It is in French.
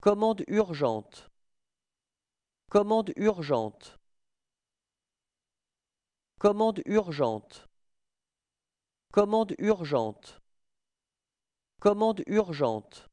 Commande urgente. Commande urgente. Commande urgente. Commande urgente. Commande urgente.